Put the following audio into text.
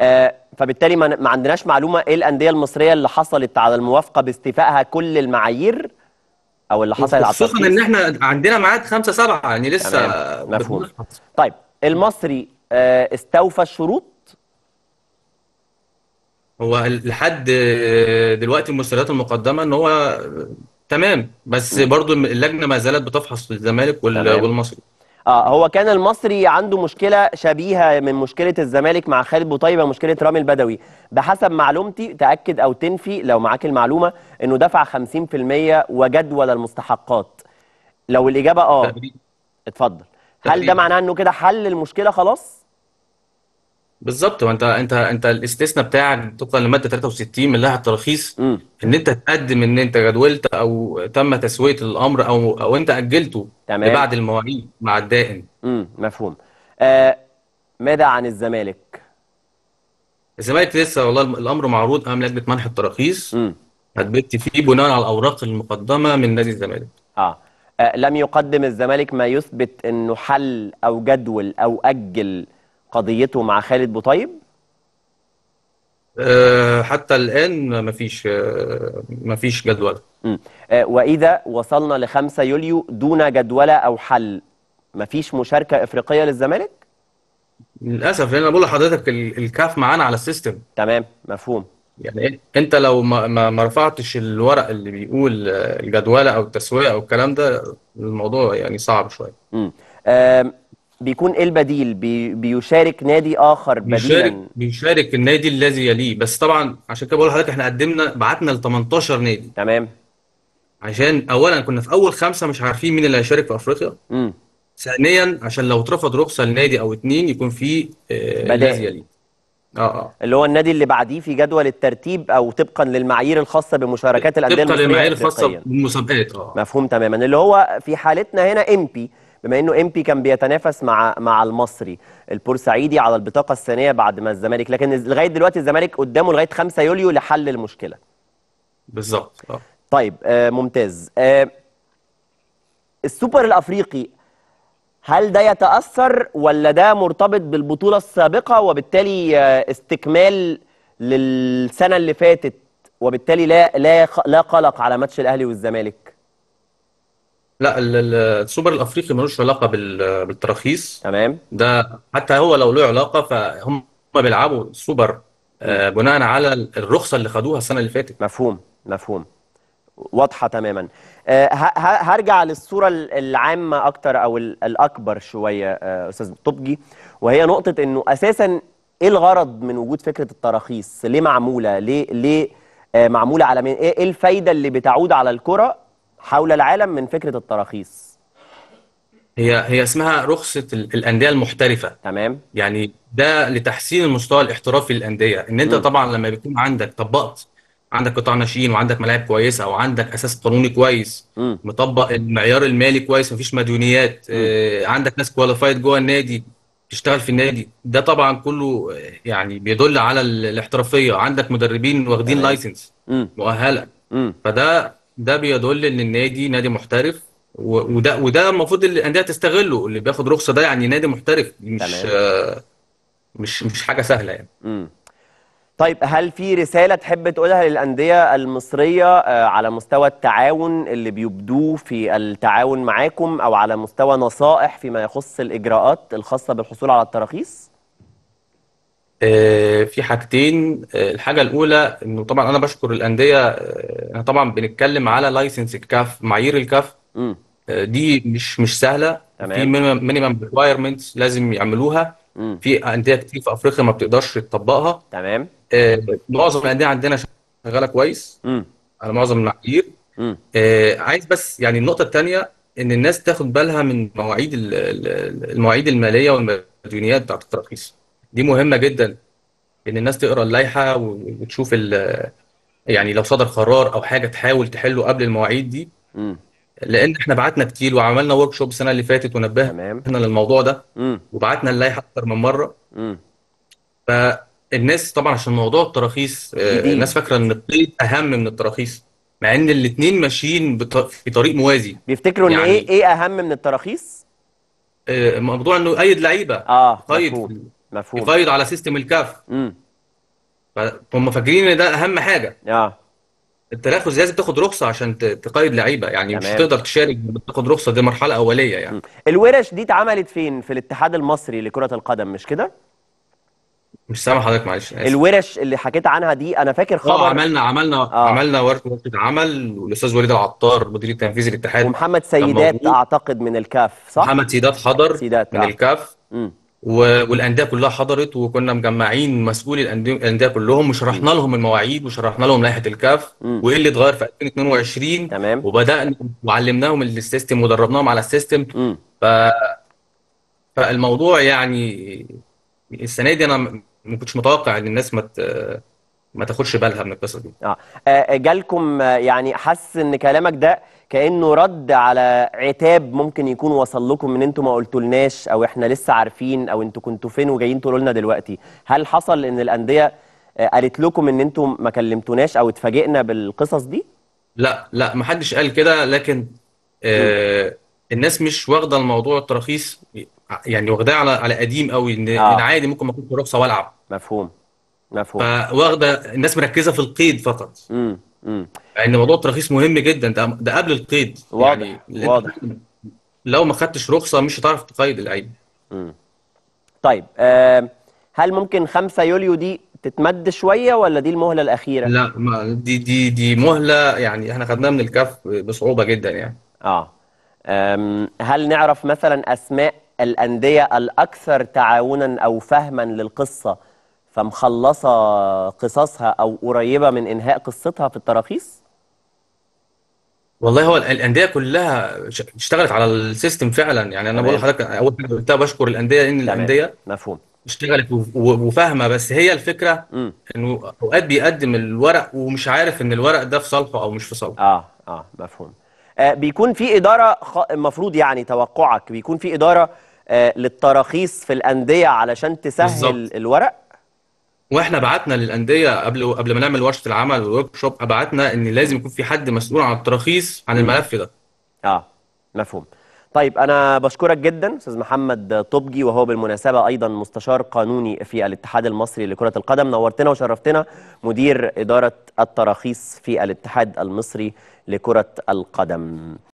آه، فبالتالي ما عندناش معلومه ايه الانديه المصريه اللي حصلت على الموافقه باستيفائها كل المعايير او اللي حصلت على خصوصا ان احنا عندنا ميعاد 5 7 يعني لسه مفهوم طيب المصري آه، استوفى الشروط هو لحد آه، دلوقتي المستندات المقدمه ان هو تمام بس برضو اللجنه ما زالت بتفحص الزمالك والمصري اه هو كان المصري عنده مشكله شبيهه من مشكله الزمالك مع خالد بوطيبه مشكله رامي البدوي بحسب معلومتي تاكد او تنفي لو معاك المعلومه انه دفع 50% وجدول المستحقات لو الاجابه اه اتفضل هل ده معناه انه كده حل المشكله خلاص بالظبط وانت انت انت الاستثناء بتاعك طبقا لماده 63 من لائحه التراخيص ان انت تقدم ان انت جدولت او تم تسويه الامر او او انت اجلته تمام لبعد المواعيد مع الدائن امم مفهوم آه ماذا عن الزمالك؟ الزمالك لسه والله الامر معروض امام لجنه منح التراخيص هتبت فيه بناء على الاوراق المقدمه من نادي الزمالك آه. اه لم يقدم الزمالك ما يثبت انه حل او جدول او اجل قضيته مع خالد بوطيب؟ آه، حتى الآن مفيش آه، مفيش جدول آه، وإذا وصلنا ل 5 يوليو دون جدولة أو حل مفيش مشاركة إفريقية للزمالك؟ للأسف لأن أنا بقول لحضرتك الكاف معانا على السيستم تمام مفهوم يعني انت لو ما, ما رفعتش الورق اللي بيقول الجدوله او التسويه او الكلام ده الموضوع يعني صعب شويه. امم بيكون ايه البديل بي بيشارك نادي اخر بديلا بيشارك بيشارك النادي الذي يليه بس طبعا عشان كده بقول لحضرتك احنا قدمنا بعتنا ل 18 نادي تمام عشان اولا كنا في اول خمسه مش عارفين مين اللي هيشارك في افريقيا امم ثانيا عشان لو اترفض رخصه لنادي او اتنين يكون في آه، الذي يليه اه اه اللي هو النادي اللي بعديه في جدول الترتيب او طبقا للمعايير الخاصه بمشاركات الانديه المصريه طبقا للمعايير الخاصه بالمسابقات اه مفهوم تماما اللي هو في حالتنا هنا امبي بما انه امبي كان بيتنافس مع مع المصري البورسعيدي على البطاقه الثانيه بعد ما الزمالك لكن لغايه دلوقتي الزمالك قدامه لغايه 5 يوليو لحل المشكله بالظبط آه. طيب آه ممتاز آه السوبر الافريقي هل ده يتاثر ولا ده مرتبط بالبطوله السابقه وبالتالي آه استكمال للسنه اللي فاتت وبالتالي لا لا لا قلق على ماتش الاهلي والزمالك لا السوبر الافريقي ملوش علاقه بالتراخيص تمام ده حتى هو لو له علاقه فهم بيلعبوا سوبر آه، بناء على الرخصه اللي خدوها السنه اللي فاتت مفهوم مفهوم واضحة تماما آه، هرجع للصورة العامة أكتر أو الأكبر شوية آه، أستاذ طبجي وهي نقطة إنه أساسا إيه الغرض من وجود فكرة التراخيص؟ ليه معمولة؟ ليه ليه معمولة على مين؟ إيه،, إيه الفايدة اللي بتعود على الكرة حول العالم من فكره التراخيص هي هي اسمها رخصه الانديه المحترفه تمام يعني ده لتحسين المستوى الاحترافي للانديه ان انت م. طبعا لما بيكون عندك طبقت عندك قطاع ناشئين وعندك ملاعب كويسه وعندك اساس قانوني كويس م. مطبق المعيار المالي كويس مفيش مديونيات آه عندك ناس كواليفايد جوه النادي تشتغل في النادي ده طبعا كله آه، يعني بيدل على الاحترافيه عندك مدربين واخدين لايسنس مؤهله م. فده ده بيدل ان النادي نادي محترف وده وده المفروض الانديه تستغله اللي بياخد رخصه ده يعني نادي محترف مش آه مش مش حاجه سهله يعني مم. طيب هل في رساله تحب تقولها للانديه المصريه آه، على مستوى التعاون اللي بيبدوه في التعاون معاكم او على مستوى نصائح فيما يخص الاجراءات الخاصه بالحصول على التراخيص آه، في حاجتين آه، الحاجه الاولى انه طبعا انا بشكر الانديه آه، احنا طبعا بنتكلم على لايسنس الكاف معايير الكاف دي مش مش سهله يعني في تمام مينيمم ريكوايرمنتس لازم يعملوها في انديه كتير في افريقيا ما بتقدرش تطبقها تمام معظم الانديه عندنا شغاله كويس على معظم المعايير عايز بس يعني النقطه الثانيه ان الناس تاخد بالها من مواعيد المواعيد الماليه والمديونيات بتاعت التراخيص دي مهمه جدا ان الناس تقرا اللائحه وتشوف يعني لو صدر قرار او حاجه تحاول تحله قبل المواعيد دي م. لان احنا بعتنا كتير وعملنا ورك شوب السنه اللي فاتت ونبهنا للموضوع ده وبعتنا اللائحه اكتر من مره فالناس طبعا عشان موضوع التراخيص آه، الناس فاكره ان القيد اهم من التراخيص مع ان الاثنين ماشيين في طريق موازي بيفتكروا يعني ان ايه ايه اهم من التراخيص؟ آه، موضوع انه يقيد لعيبه اه قيد مفهوم يفايض على سيستم الكاف امم هم فاكرين ان ده اهم حاجه اه التنافس لازم تاخد رخصه عشان تقيد لعيبه يعني تمام. مش تقدر تشارك تاخد رخصه دي مرحله اوليه يعني مم. الورش دي اتعملت فين في الاتحاد المصري لكره القدم مش كده مش سامع حضرتك معلش الورش اللي حكيت عنها دي انا فاكر آه، خبر اه عملنا عملنا آه. عملنا ورشه عمل والاستاذ وليد العطار مدير التنفيذي للاتحاد ومحمد سيدات اعتقد من الكاف صح محمد سيدات حضر سيدات من آه. الكاف امم والانديه كلها حضرت وكنا مجمعين مسؤول الانديه كلهم وشرحنا لهم المواعيد وشرحنا لهم لائحه الكاف وايه اللي اتغير في 2022 تمام وبدانا وعلمناهم السيستم ودربناهم على السيستم ف فالموضوع يعني السنه دي انا ما كنتش متوقع ان الناس ما مت... ما تاخدش بالها من القصه دي اه, آه،, آه، جالكم آه، يعني حاسس ان كلامك ده كانه رد على عتاب ممكن يكون وصل لكم ان انتم ما قلتولناش او احنا لسه عارفين او انتوا كنتوا فين وجايين تقولوا لنا دلوقتي هل حصل ان الانديه قالت لكم ان انتم ما كلمتوناش او اتفاجئنا بالقصص دي لا لا ما حدش قال كده لكن آه الناس مش واخده الموضوع التراخيص يعني واخداه على على قديم قوي ان آه. عادي ممكن ما اكونش رخصه والعب مفهوم مفهوم فواخده الناس مركزه في القيد فقط امم امم يعني موضوع الترخيص مهم جدا ده ده قبل القيد واضح يعني واضح لو ما خدتش رخصه مش هتعرف تقيد اللعيب امم طيب آه هل ممكن 5 يوليو دي تتمد شويه ولا دي المهله الاخيره؟ لا ما دي دي دي مهله يعني احنا خدناها من الكف بصعوبه جدا يعني. اه هل نعرف مثلا اسماء الانديه الاكثر تعاونا او فهما للقصه فمخلصه قصصها او قريبه من انهاء قصتها في التراخيص؟ والله هو الانديه كلها اشتغلت على السيستم فعلا يعني انا بقول لحضرتك اول حاجه قلتها بشكر الانديه ان الانديه مفهوم اشتغلت وفاهمه بس هي الفكره م. انه اوقات بيقدم الورق ومش عارف ان الورق ده في صالحه او مش في صالحه اه اه مفهوم آه بيكون في اداره المفروض يعني توقعك بيكون في اداره آه للتراخيص في الانديه علشان تسهل بالزبط. الورق واحنا بعتنا للانديه قبل قبل ما نعمل ورشه العمل والورك شوب بعتنا ان لازم يكون في حد مسؤول عن التراخيص عن الملف ده اه مفهوم طيب انا بشكرك جدا استاذ محمد طبجي وهو بالمناسبه ايضا مستشار قانوني في الاتحاد المصري لكره القدم نورتنا وشرفتنا مدير اداره التراخيص في الاتحاد المصري لكره القدم